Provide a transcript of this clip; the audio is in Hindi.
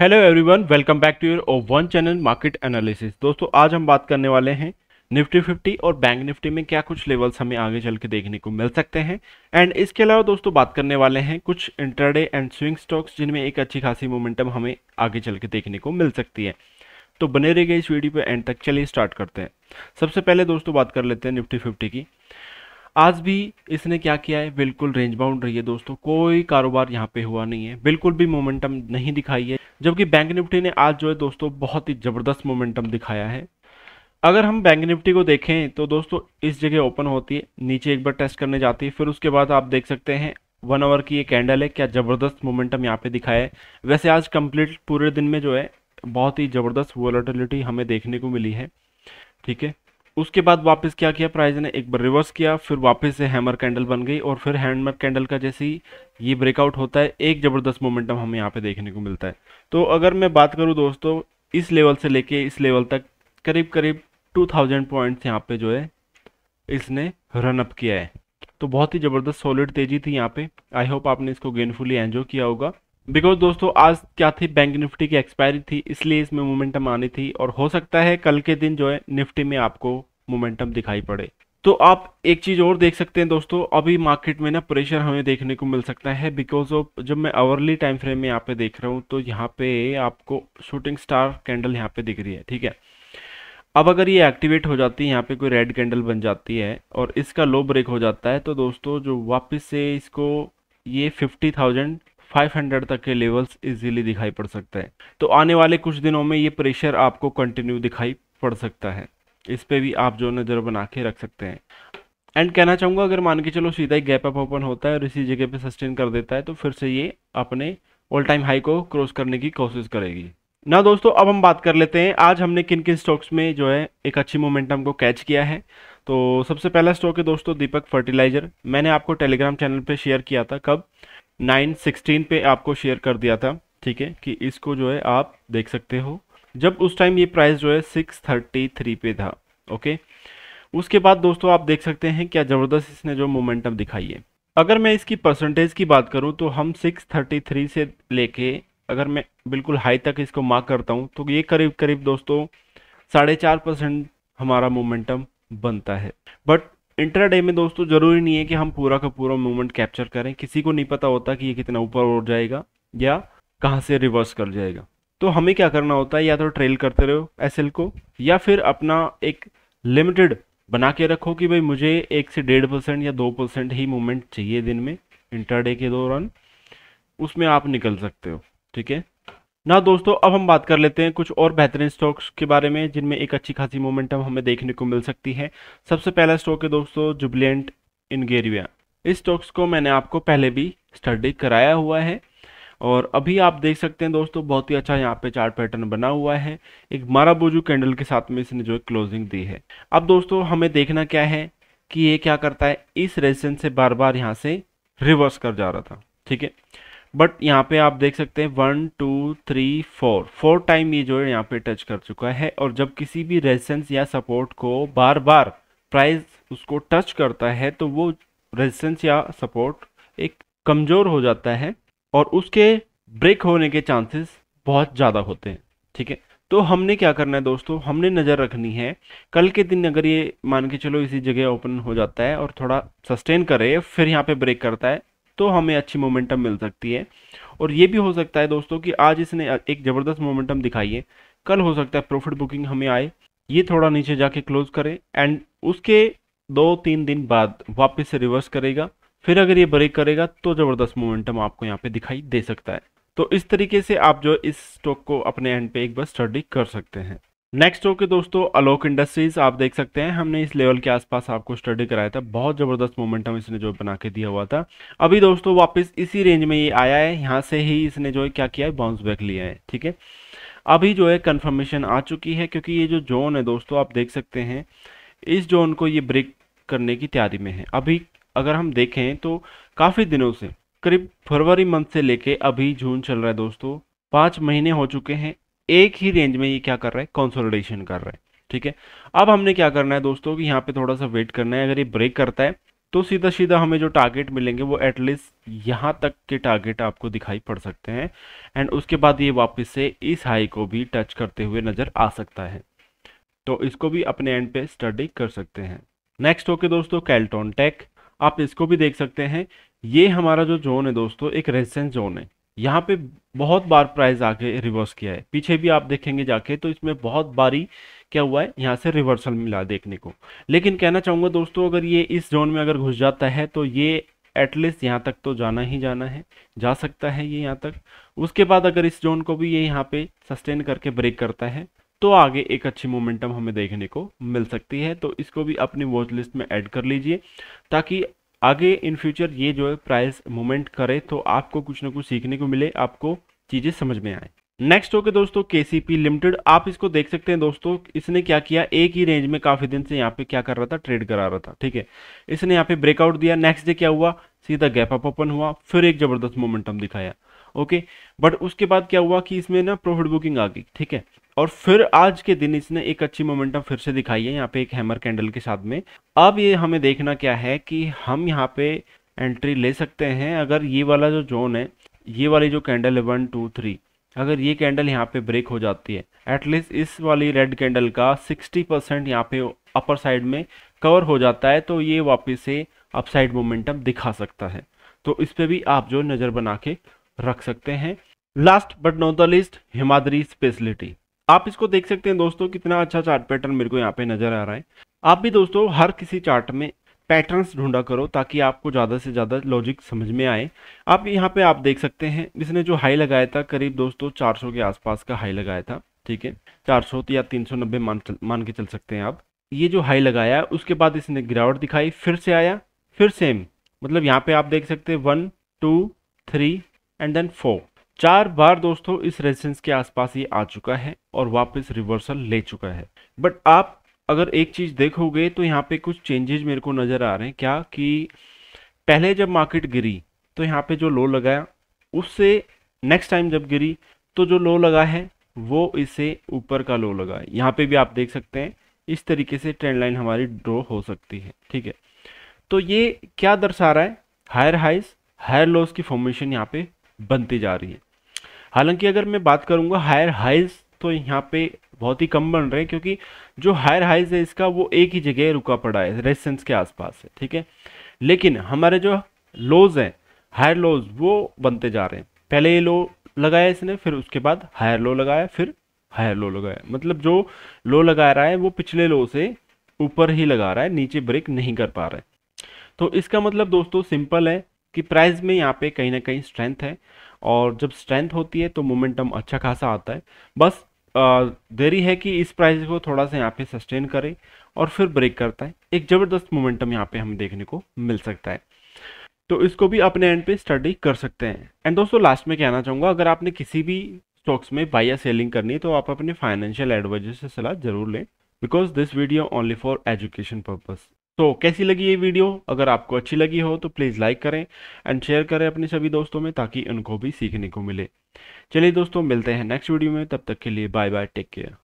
hello everyone welcome back to your O one channel market analysis दोस्तों आज हम बात करने वाले हैं निफ्टी फिफ्टी और बैंक निफ्टी में क्या कुछ लेवल्स हमें आगे चल के देखने को मिल सकते हैं एंड इसके अलावा दोस्तों बात करने वाले हैं कुछ इंटरडे एंड स्विंग स्टॉक्स जिनमें एक अच्छी खासी मोमेंटम हमें आगे चल के देखने को मिल सकती है तो बने रहिएगा इस वीडियो पर एंड तक चलिए स्टार्ट करते हैं सबसे पहले दोस्तों बात कर लेते हैं निफ्टी फिफ्टी की आज भी इसने क्या किया है बिल्कुल रेंज बाउंड रही है दोस्तों कोई कारोबार यहाँ पे हुआ नहीं है बिल्कुल भी मोमेंटम नहीं दिखाई है जबकि बैंक निफ्टी ने आज जो है दोस्तों बहुत ही ज़बरदस्त मोमेंटम दिखाया है अगर हम बैंक निफ्टी को देखें तो दोस्तों इस जगह ओपन होती है नीचे एक बार टेस्ट करने जाती है फिर उसके बाद आप देख सकते हैं वन आवर की ये कैंडल है क्या ज़बरदस्त मोमेंटम यहाँ पे दिखाया है वैसे आज कंप्लीट पूरे दिन में जो है बहुत ही ज़बरदस्त वोलेटिलिटी हमें देखने को मिली है ठीक है उसके बाद वापस क्या किया प्राइज ने एक बार रिवर्स किया फिर वापस से हैमर कैंडल बन गई और फिर हैंडमर कैंडल का जैसे ही ये ब्रेकआउट होता है एक ज़बरदस्त मोमेंटम हमें यहाँ पे देखने को मिलता है तो अगर मैं बात करूँ दोस्तों इस लेवल से लेके इस लेवल तक करीब करीब टू थाउजेंड पॉइंट्स यहाँ पे जो है इसने रनअप किया है तो बहुत ही ज़बरदस्त सॉलिड तेज़ी थी यहाँ पे आई होप आपने इसको गेनफुली एंजॉय किया होगा बिकॉज दोस्तों आज क्या थी बैंक निफ्टी की एक्सपायरी थी इसलिए इसमें मोमेंटम आनी थी और हो सकता है कल के दिन जो है निफ्टी में आपको मोमेंटम दिखाई पड़े तो आप एक चीज़ और देख सकते हैं दोस्तों अभी मार्केट में ना प्रेशर हमें देखने को मिल सकता है बिकॉज ऑफ जब मैं अवरली टाइम फ्रेम में यहाँ पे देख रहा हूँ तो यहाँ पे आपको शूटिंग स्टार कैंडल यहाँ पे दिख रही है ठीक है अब अगर ये एक्टिवेट हो जाती है यहाँ पे कोई रेड कैंडल बन जाती है और इसका लो ब्रेक हो जाता है तो दोस्तों जो वापस से इसको ये फिफ्टी थाउजेंड 500 तक के लेवल्स इजीली दिखाई पड़ सकते हैं तो आने वाले कुछ दिनों में ये प्रेशर आपको कंटिन्यू दिखाई पड़ सकता है इस पर भी आप जो नज़र बना के रख सकते हैं एंड कहना चाहूँगा अगर मान के चलो सीधा ही गैप अप ओपन होता है और इसी जगह पर सस्टेन कर देता है तो फिर से ये अपने ऑल टाइम हाई को क्रॉस करने की कोशिश करेगी ना दोस्तों अब हम बात कर लेते हैं आज हमने किन किन स्टॉक्स में जो है एक अच्छी मोमेंटम को कैच किया है तो सबसे पहला स्टॉक है दोस्तों दीपक फर्टिलाइजर मैंने आपको टेलीग्राम चैनल पे शेयर किया था कब नाइन सिक्सटीन पे आपको शेयर कर दिया था ठीक है कि इसको जो है आप देख सकते हो जब उस टाइम ये प्राइस जो है सिक्स थर्टी थ्री पे था ओके उसके बाद दोस्तों आप देख सकते हैं क्या ज़बरदस्त इसने जो मोमेंटम दिखाई है अगर मैं इसकी परसेंटेज की बात करूं तो हम 633 से लेके अगर मैं बिल्कुल हाई तक इसको मार्क करता हूं तो ये करीब करीब दोस्तों साढ़े चार परसेंट हमारा मोमेंटम बनता है बट इंटरडे में दोस्तों ज़रूरी नहीं है कि हम पूरा का पूरा मूवमेंट कैप्चर करें किसी को नहीं पता होता कि ये कितना ऊपर उड़ जाएगा या कहाँ से रिवर्स कर जाएगा तो हमें क्या करना होता है या तो ट्रेल करते रहो एस को या फिर अपना एक लिमिटेड बना के रखो कि भाई मुझे एक से डेढ़ परसेंट या दो परसेंट ही मूवमेंट चाहिए दिन में इंटरडे के दौरान उसमें आप निकल सकते हो ठीक है ना दोस्तों अब हम बात कर लेते हैं कुछ और बेहतरीन स्टॉक्स के बारे में जिनमें एक अच्छी खासी मोमेंटम हमें देखने को मिल सकती है सबसे पहला स्टॉक है दोस्तों जुबलेंट इनगेरिया इस स्टॉक्स को मैंने आपको पहले भी स्टडी कराया हुआ है और अभी आप देख सकते हैं दोस्तों बहुत ही अच्छा यहाँ पे चार्ट पैटर्न बना हुआ है एक मारा बोजू कैंडल के साथ में इसने जो क्लोजिंग दी है अब दोस्तों हमें देखना क्या है कि ये क्या करता है इस रेजिस्टेंस से बार बार यहाँ से रिवर्स कर जा रहा था ठीक है बट यहाँ पे आप देख सकते हैं one two three four four time ये जो है यहाँ पे टच कर चुका है और जब किसी भी रेजिस्टेंस या सपोर्ट को बार बार प्राइस उसको टच करता है तो वो रेजिस्टेंस या सपोर्ट एक कमज़ोर हो जाता है और उसके ब्रेक होने के चांसेस बहुत ज़्यादा होते हैं ठीक है तो हमने क्या करना है दोस्तों हमने नज़र रखनी है कल के दिन अगर ये मान के चलो इसी जगह ओपन हो जाता है और थोड़ा सस्टेन करे फिर यहाँ पे ब्रेक करता है तो हमें अच्छी मोमेंटम मिल सकती है और ये भी हो सकता है दोस्तों कि आज इसने एक ज़बरदस्त मोमेंटम दिखाई है कल हो सकता है प्रॉफिट बुकिंग हमें आए ये थोड़ा नीचे जाके क्लोज करे एंड उसके दो तीन दिन बाद वापस से रिवर्स करेगा फिर अगर ये ब्रेक करेगा तो ज़बरदस्त मोमेंटम आपको यहाँ पे दिखाई दे सकता है तो इस तरीके से आप जो इस स्टॉक को अपने एंड पे एक बार स्टडी कर सकते हैं नेक्स्ट ओके दोस्तों अलोक इंडस्ट्रीज आप देख सकते हैं हमने इस लेवल के आसपास आपको स्टडी कराया था बहुत ज़बरदस्त मोमेंटम इसने जो बना के दिया हुआ था अभी दोस्तों वापस इसी रेंज में ये आया है यहाँ से ही इसने जो है क्या किया है बाउंस बैक लिया है ठीक है अभी जो है कन्फर्मेशन आ चुकी है क्योंकि ये जो जोन है दोस्तों आप देख सकते हैं इस जोन को ये ब्रेक करने की तैयारी में है अभी अगर हम देखें तो काफ़ी दिनों से करीब फरवरी मंथ से लेके अभी जून चल रहा है दोस्तों पाँच महीने हो चुके हैं एक ही रेंज में ये क्या कर रहा है कंसोलिडेशन कर रहा है ठीक है अब हमने क्या करना है दोस्तों कि यहाँ पे थोड़ा सा वेट करना है अगर ये ब्रेक करता है तो सीधा सीधा हमें जो टारगेट मिलेंगे वो एटलीस्ट यहाँ तक के टारगेट आपको दिखाई पड़ सकते हैं एंड उसके बाद ये वापस से इस हाई को भी टच करते हुए नज़र आ सकता है तो इसको भी अपने एंड पे स्टडी कर सकते हैं नेक्स्ट ओके दोस्तों कैल्टोन टेक आप इसको भी देख सकते हैं ये हमारा जो जोन है दोस्तों एक रेजिस्टेंस जोन है यहाँ पे बहुत बार प्राइस आके रिवर्स किया है पीछे भी आप देखेंगे जाके तो इसमें बहुत बारी क्या हुआ है यहाँ से रिवर्सल मिला देखने को लेकिन कहना चाहूँगा दोस्तों अगर ये इस जोन में अगर घुस जाता है तो ये एटलीस्ट यहाँ तक तो जाना ही जाना है जा सकता है ये यहाँ तक उसके बाद अगर इस जोन को भी ये यहाँ पे सस्टेन करके ब्रेक करता है तो आगे एक अच्छी मोमेंटम हमें देखने को मिल सकती है तो इसको भी अपनी वॉच लिस्ट में ऐड कर लीजिए ताकि आगे इन फ्यूचर ये जो है प्राइस मूवमेंट करे तो आपको कुछ ना कुछ सीखने को मिले आपको चीज़ें समझ में आए नेक्स्ट हो के दोस्तों के लिमिटेड आप इसको देख सकते हैं दोस्तों इसने क्या किया एक ही रेंज में काफ़ी दिन से यहाँ पे क्या कर रहा था ट्रेड करा रहा था ठीक है इसने यहाँ पे ब्रेकआउट दिया नेक्स्ट डे क्या हुआ सीधा गैप अप ओपन हुआ फिर एक ज़बरदस्त मोमेंटम दिखाया ओके बट उसके बाद क्या हुआ कि इसमें ना प्रॉफिट बुकिंग आ गई ठीक है और फिर आज के दिन इसने एक अच्छी मोमेंटम फिर से दिखाई है यहाँ पे एक हैमर कैंडल के साथ में अब ये हमें देखना क्या है कि हम यहाँ पे एंट्री ले सकते हैं अगर ये वाला जो जोन है ये वाली जो कैंडल है वन टू थ्री अगर ये कैंडल यहाँ पे ब्रेक हो जाती है एटलीस्ट इस वाली रेड कैंडल का 60 परसेंट यहाँ पे अपर साइड में कवर हो जाता है तो ये वापस से अपसाइड मोमेंटम दिखा सकता है तो इस पर भी आप जो नज़र बना के रख सकते हैं last but not the least Himadri specialty आप इसको देख सकते हैं दोस्तों कितना अच्छा चार्ट पैटर्न मेरे को यहाँ पे नजर आ रहा है आप भी दोस्तों हर किसी चार्ट में पैटर्न्स ढूंढा करो ताकि आपको ज़्यादा से ज़्यादा लॉजिक समझ में आए आप यहाँ पे आप देख सकते हैं इसने जो हाई लगाया था करीब दोस्तों 400 के आसपास का हाई लगाया था ठीक है 400 या 390 मान चल, मान के चल सकते हैं आप ये जो हाई लगाया उसके बाद इसने गिरावट दिखाई फिर से आया फिर सेम मतलब यहाँ पे आप देख सकते हैं one two three and then four चार बार दोस्तों इस रेजिस्टेंस के आसपास ये आ चुका है और वापस रिवर्सल ले चुका है बट आप अगर एक चीज़ देखोगे तो यहाँ पे कुछ चेंजेज मेरे को नज़र आ रहे हैं क्या कि पहले जब मार्केट गिरी तो यहाँ पे जो लो लगाया उससे नेक्स्ट टाइम जब गिरी तो जो लो लगा है वो इसे ऊपर का लो लगा है यहाँ पे भी आप देख सकते हैं इस तरीके से ट्रेंड लाइन हमारी ड्रॉ हो सकती है ठीक है तो ये क्या दर्शा रहा है हायर हाइस हायर लोस की फॉर्मेशन यहाँ पे बनती जा रही है हालांकि अगर मैं बात करूंगा हायर हाइज तो यहाँ पे बहुत ही कम बन रहे हैं क्योंकि जो हायर हाइज है इसका वो एक ही जगह रुका पड़ा है रेसेंस के आसपास है ठीक है लेकिन हमारे जो लोज हैं हायर लोज वो बनते जा रहे हैं पहले ये लो लगाया इसने फिर उसके बाद हायर लो लगाया फिर हायर लो लगाया मतलब जो लो लगा रहा है वो पिछले लो से ऊपर ही लगा रहा है नीचे ब्रेक नहीं कर पा रहा है तो इसका मतलब दोस्तों सिंपल है कि प्राइस में यहाँ पे कहीं ना कहीं स्ट्रेंथ है और जब स्ट्रेंथ होती है तो मोमेंटम अच्छा खासा आता है बस देरी है कि इस प्राइस को थोड़ा सा यहाँ पे सस्टेन करे और फिर ब्रेक करता है एक ज़बरदस्त मोमेंटम यहाँ पे हम देखने को मिल सकता है तो इसको भी अपने एंड पे स्टडी कर सकते हैं एंड दोस्तों लास्ट में कहना चाहूँगा अगर आपने किसी भी स्टॉक्स में बाई या सेलिंग करनी है तो आप अपने फाइनेंशियल एडवाइजर से सलाह जरूर लें because this video only for education purpose तो कैसी लगी ये वीडियो अगर आपको अच्छी लगी हो तो प्लीज़ लाइक करें एंड शेयर करें अपने सभी दोस्तों में ताकि उनको भी सीखने को मिले चलिए दोस्तों मिलते हैं नेक्स्ट वीडियो में तब तक के लिए बाय बाय टेक केयर